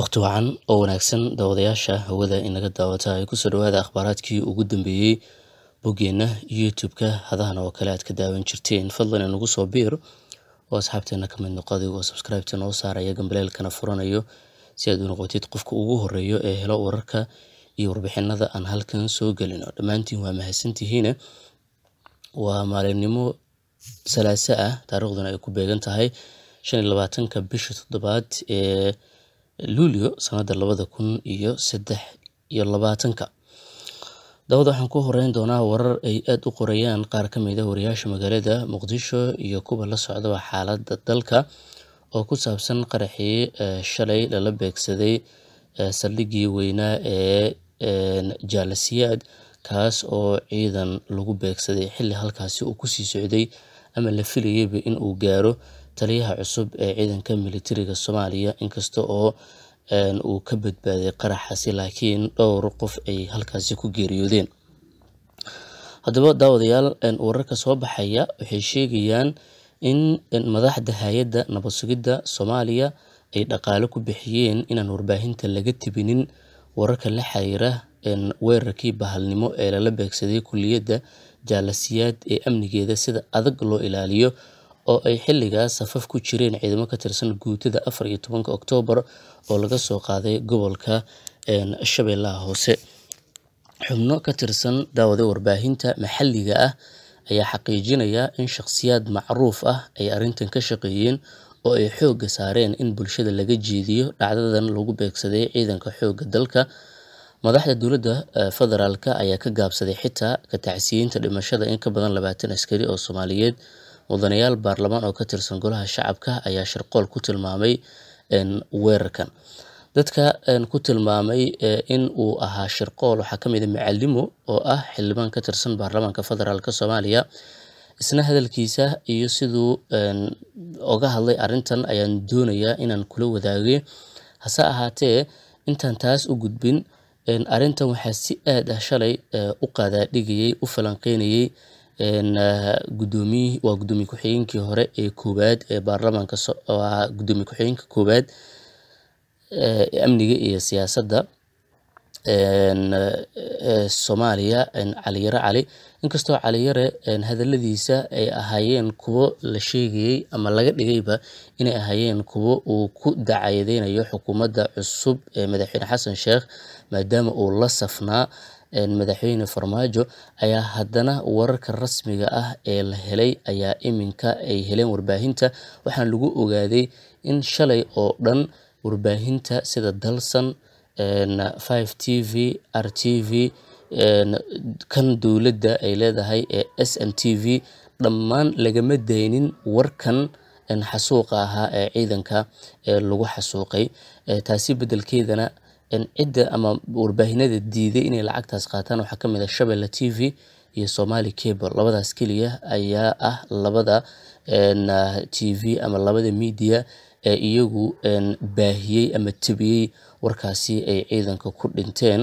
waqti wacan oo wanaagsan daawadayaasha hawada inaga daawata ay kusoo dhawaada akhbaaraadkii ugu dambeeyey boggeenna youtube-ka hadahan oo kale aad ka daawan jirteen fadlan inagu soo biir oo asxaabteena ka mid noqoday oo subscribe noo saaraya gambaleelkana furanayo si aad u noqotid qofka ugu horeeyo ee helo wararka iyo warbixinada aan halkan soo gelino dhammaantiin waa mahadsantihiina waa maalinimo salaase ah taariikhduna ay ku beegan tahay shan iyo labaatanka bisha toddobaad ee luulyo sanada labada kun iyo saddex iyo labaatanka daawad waxaan ku horeyn doonaa warar ay aada u qorayaan qaar ka mid a ah wariyaasha magaalada muqdisho iyo kuwa la socdaba xaalada dalka oo ku saabsan qaraxii eh, shalay lala beegsaday eh, saldhiggii weynaa ee eh, jaalasiyaad kaas oo ciidan lagu beegsaday xilli halkaasi uu kusii socday ama la filayayba inuu gaaro taliyaha cusub ee ciidanka militariga soomaaliya inkasta oo uu ka badbaaday qaraxaasi laakiin dhowr qof ay halkaasi ku geeriyoodeen haddaba daawadayaal wararka soo baxaya waxay sheegayaan in madaxda hay-adda nabad sugidda soomaaliya ay dhaqaale ku bixiyeen inaan warbaahinta laga tibinin wararka la xiriira weerarkii bahalnimo ee lala beegsaday kuliyadda jaalasiyaad ee amnigeeda sida adag loo ilaaliyo oo ay xilligaas safaf ku jireen ciidamo ka tirsan guutada afar iyo tobanka oktoobar oo laga soo qaaday gobolka shabeellaha hoose xubno ka tirsan daawada warbaahinta maxalliga ah ayaa xaqiijinaya in shakhsiyaad macruuf ah ay arrintan ka shaqeeyeen oo ay xoogga saareen in bulshada laga jeediyo dhacdadan lagu beegsaday ciidanka xoogga dalka madaxda dowladda e, federaalk ayaa ka gaabsaday xitaa ka tacsiyeynta dhimashada in ka badan labaatan askari oo soomaaliyeed Mudanayaal baarlamaan oo ka tirsan Golaha Shacabka ayaa shirqool ku tilmaamay weerarkan. Dadka ku tilmaamay in uu ahaa shirqool waxaa ka ah Macalimo, oo ah xildhibaan ka tirsan baarlamaanka federaalka Soomaaliya. Isna hadalkiisa iyo siduu oga hadlay arintan ayaan doonayaa inaan kula wadaage. Hase ahaatee, intaan taas u gudbin, arintan waxaa si aad ah shalay u qadaadhigayay, u falanqeynayay. Eh, waa gudoomiye ku-xigeenkii hore ee koowaad ee baarlamaanka gudoomiye ku-xigeenka koowaad eh, amniga iyo siyaasadda eh, soomaaliya cali yare cali inkastoo caliyare hadaladiisa ay ahaayeen kuwo la sheegayey ama laga dhigayba inay ahaayeen kuwo uu ku dacayadeynayo xukuumadda cusub ee madaxweyne xasan sheekh maadaama uu la safnaa madaxweyne Farmaajo ayaa haddana wararka rasmiga ah ee la helay ayaa iminka ay heleen warbaahinta waxaan lagu ogaaday in shalay oo dhan warbaahinta sida Dalsan, Five t v r TV, RTV, kan dowladda ay leedahay ee v dhammaan lagama daynin warkan xasuuqa ahaa ee ciidanka lagu xasuuqay taasi beddelkeedana cidda ama warbaahinada diiday inay lacagtaas qaataan waxaa kamid ah t v iyo somali cable labadaas keliya ayaa ah labada t v ama labada media ee iyagu baahiyey ama tabiyey warkaasi ay ciidanka ku dhinteen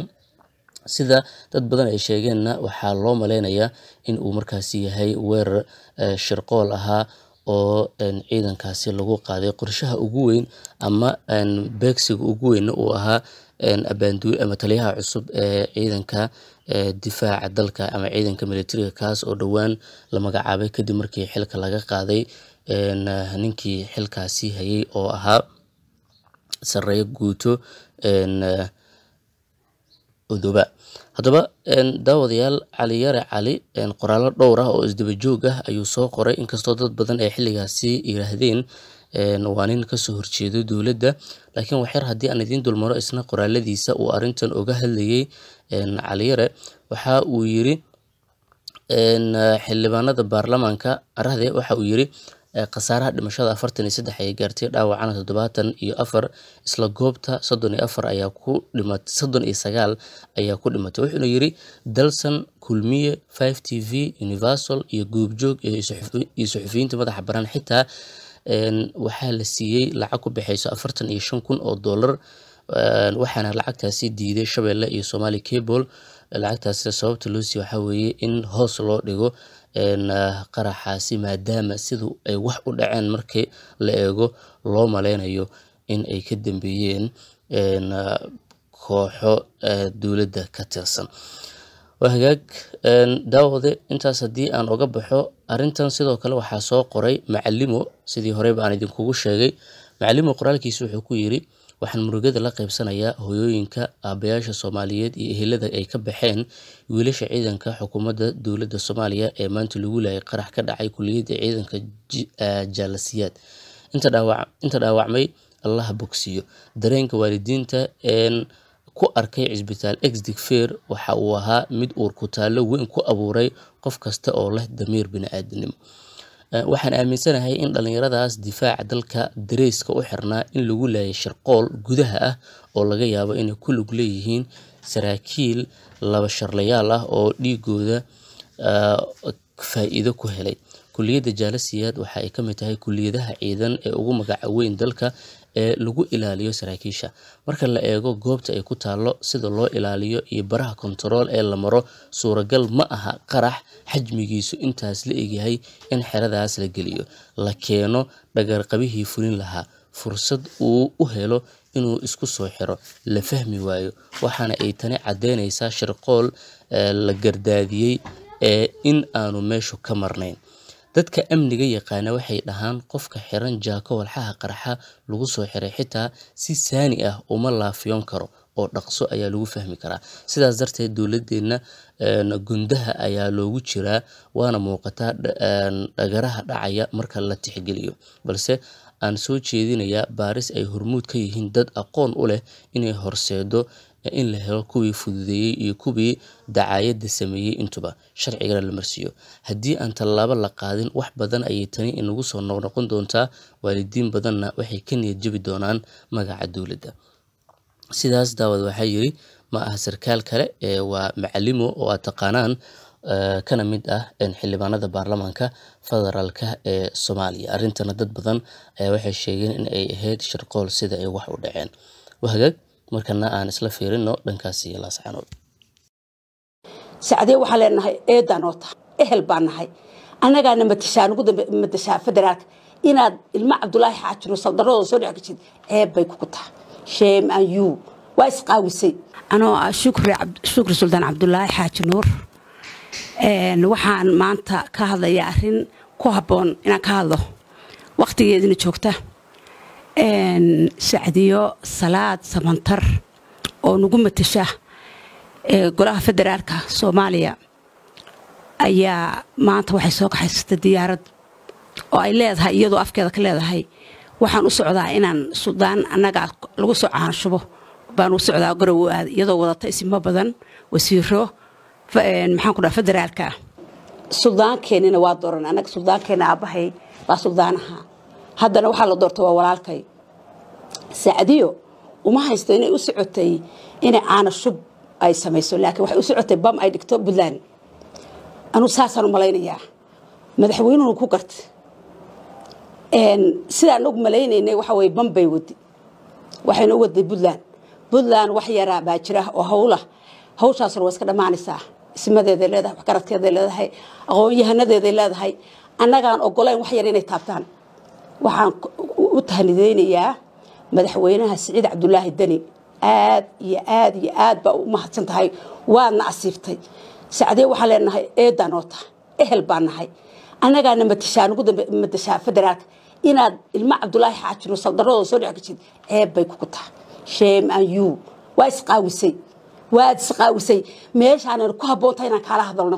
sida dad badan ay sheegeenna waxaa loo malaynayaa in uu markaasi yahay weerar eh, shirqool ahaa oo ciidankaasi lagu qaaday qorshaha ugu weyn ama beegsiga ugu weyn uu ahaa ama taliyaha cusub ee ciidanka difaaca dalka ama ciidanka militariga kaas oo dhowaan la magacaabay kadib markii xilka laga qaaday ninkii xilkaasi hayay oo ahaa sareeyo guuto odoba haddaba daawadayaal caliyare cali qoraalo dhowr ah oo isdaba joog ah ayuu soo qoray inkastoo dad badan ay xilligaasi yiraahdeen waa nin kasoo horjeedo dowladda laakiin waxyar haddii aan idiin dulmaro isna qoraaladiisa uu arintan uga hadlayay caliyare waxa uu yiri xildhibaanada baarlamaanka arahde waxa uu yiri khasaaraha dhimashada afartan iyo saddex ayay gaartay dhaawacana toddobaatan iyo afar isla goobta soddon iyo afar ayaa ku dhimatay soddon iyo sagaal ayaa ku dhimatay wuxuuna yidhi dalsan kulmiye five t v universal iyo goobjoog iyo suxufiyiinta madaxa baran xitaa waxaa la siiyey lacag ku baxeyso afartan iyo shan kun oo dollar waxaana lacagtaasi diiday shabeelle iyo somali cable lacagtaasina sababta loo siiy waxaa weeye in hoos loo dhigo qaraxaasi maadaama siduu ay wax u dhaceen markii la eego loo maleynayo in ay ka dambeeyeen kooxo dowladda ka tirsan waa hagaag daawade intaas haddii aan oga baxo arrintan sidoo kale waxaa soo qoray macalimo sidii horey baan idinkugu sheegay macalimo qoraalkiisa wuxuu ku yiri waxaan murugada la qaybsanayaa hoyooyinka aabayaasha Soomaaliyeed iyo ehelada ay ka baxeen wiilasha ciidanka xukuumadda dowladda Soomaaliya ee maanta lagu laayay qarax ka dhacay kulliyadda ciidanka jaalasiyaad. Inta dhaawacmay Allaha bogsiiyo. Dareenka waalidiinta een ku arkay cisbitaal Sdgfir waxa uu ahaa mid uur ku kutaalo weyn ku abuuray qof kasta oo leh damiir bini aadanimo Eh, waxaan aaminsanahay in dhalinyaradaas difaaca dalka dareyska u xirnaa in lagu laayay shirqool gudaha ah oo laga yaabo inay ku lug leeyihiin saraakiil laba sharlayaal ah oo dhiigooda eh, faa-iido ku helay. kuliyadda jaalasiyaad waxa ay ka mid tahay kuliyadaha ciidan ee ugu magaca weyn dalka ee lagu ilaaliyo saraakiisha. Marka la eego goobta ay ku taallo, sida loo ilaaliyo, iyo baraha kontarool ee la maro, suuragal ma aha qarax xajmigiisu intaas la egyahay in xeradaas la geliyo, la keeno dhagarqabihii fulin lahaa, fursad uu u helo inuu isku soo xiro, la fahmi waayo, waxaana ay tani caddeyneysaa shirqool qool la gardaadiyey ee in aanu meeshu ka marnayn. Dadka amniga yaqaana waxay dhahaan qofka xiran jaako walxaha qaraxa lagu soo xiray xitaa si saani ah uma laafiyoon karo oo dhaqso ayaa lagu fahmi karaa. Sidaas darteed dowladeenna gundaha ayaa loogu jiraa waana muuqataa dhagaraha dhacaya marka la tixgeliyo. Balse aan soo jeedinayaa baaris ay hormuud ka yihiin dad aqoon u leh inay horseedo in la helo kuwii fududeeyey iyo kuwii dacayadda sameeyey intuba sharcigana la marsiiyo haddii aan tallaabo la qaadin wax badan ayay tani inagu soo noqnoqon doontaa waalidiin badanna waxay ka niyad jabi doonaan magaca dowladda sidaas daawad waxaa yiri ma aha sarkaal kale ee waa macalimo oo aad taqaanaan kana mid ah xildhibaanada baarlamaanka federaalka ee soomaaliya arrintana dad badan ayaa waxay sheegeen in ay ahayd shirqool sida ay wax u dhaceen wahagaag markana aan isla fiirino dhankaasi ilaa saxanood waxaa leenahay eedan oo tahay ehel baan nahay annagaana matashaa nugu dambe matashaa federaalka inaad ilma cabdulaahi xaajino saldaradood soo dhex gashid ceeb bay kugu tahay shame and you waa isqaawisay anoo ah shukri shukri suldaan cabdulaahi xaaji nuur waxaan maanta ka hadlayaa arrin ku habboon inaan ka hadlo wakhtigeedina joogta sacdiyo salaad samantar oo nagu matasha golaha federaalka soomaaliya ayaa maanta waxay soo kaxaysatay diyaarad oo ay leedahay iyadoo afkeeda ka leedahay waxaan u socdaa inaan suldaan annaga lagu soo caanshubo baan u socdaa garow aad iyadoo wadata isimo badan wasiiro maxaan ku dhaha federaalka suldaankeenina waa dooran annaga suldaankeenna aabahay baa ahaa haddana waxaa la doorta waa walaalkay sacdiyo uma haysto inay u socotay inay caano shub ay samayso laakiin waxay u socotay bam ay dhigto puntland anuu saasaan u malaynayaa madaxweynuhuna ku garta sida anagu malaynaynay waxa bam bay wadi waxayna u waday puntland puntland wax yaraa baa jira oo howlah hawshaasuna waa iska dhammaanaysaa ismadeeday leedahay waxgaradkeeday leedahay aqoon-yahanadeeday leedahay annagaan ogolayn wax yar inay taabtaan waxaan u tahnideynayaa madaxweynaha siciid cabdulaahi deni aad iyo aad iyo aad baa u mahadsan tahay waadna asiibtay sacdee waxaan leenahay eedan oo taha ehel baan nahay annagaana matashaa nugu dambe matashaa federaalka inaad ilma cabdulaahi xaajino sawdarradoo soo dhec gajid ceeb bay kugu tahay shame an you waa isqaawisay waad isqaawisay meeshaanan ku habboon inaan kaala hadalno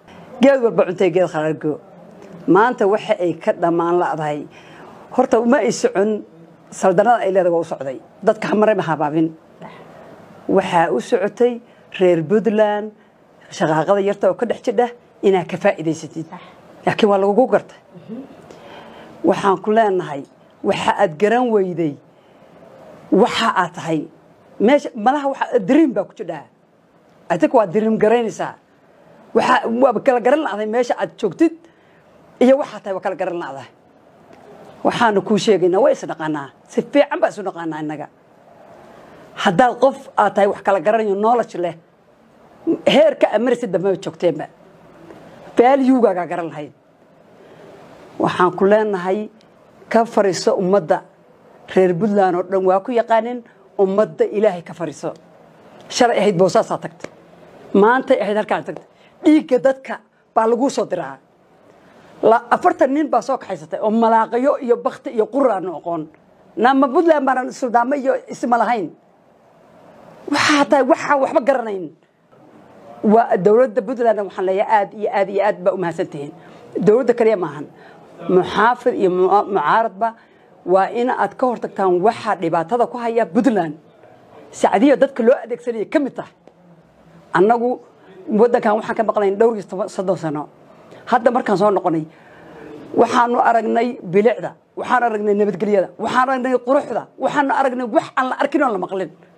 geed walba cuntay geed kharargo maanta waxa ay ka dhammaan la'dahay horta ma ay socon saldanada ay leedahay waa u socday dadka hamare ma habaabin waxaa u socotay reer puntland shaqaaqada yarta oo ka dhex jidha inaad ka faa'iidaysatid laakiin waa lagugu garta waxaan ku leenahay waxa aad garan weyday waxa aad tahay meesha malaha dareem baa ku jidhaa adig waad dareem garaynaysaa waaba kala garan lacday meesha aad joogtid iyo waxaa tahay waa kala garan lacdaa waxaanu kuu sheegaynaa waa isdhaqanaa si fiican baa isu dhaqaanaa innaga haddaad qof aad tahay wax kala garanayo knowledge leh heerka aad maraysa dambema joogteenba valyugaagaa garan lahayd waxaan ku leenahay ka fariiso ummadda reer puntland oo dhan waa ku yaqaanin ummadda ilaahay ka fariiso shalay ahayd boosaasaa tagtay maantay ahayd halkaa tagtay dhiigga dadka baa laguu soo diraa afartan nin baa soo kaxaysatay oo malaaqayo iyo bakti iyo quraanu aqoon naama puntland baanan suldaamo iyo isma lahayn waxaa tahay waxaan waxba garanayn waa dowladda puntlandna waxaan leeyahay aad iyo aad iyo aad baa umahadsantihiin dowladda kaliya maahan muxaafid iyo mucaaradba waa in aad ka hortagtaan waxaa dhibaatada ku haya puntland sacdiyo dadka loo adeegsanaya ka mid tahay annagu waddankan waxaan ka maqnayn dhowr iyo soddon sano hadda markaan soo noqonay waxaanu aragnay bilicda waxaanu aragnay nabadgelyada waxaanu aragnay quruxda waxaanu aragnay wax aan la arkin oon la maqlin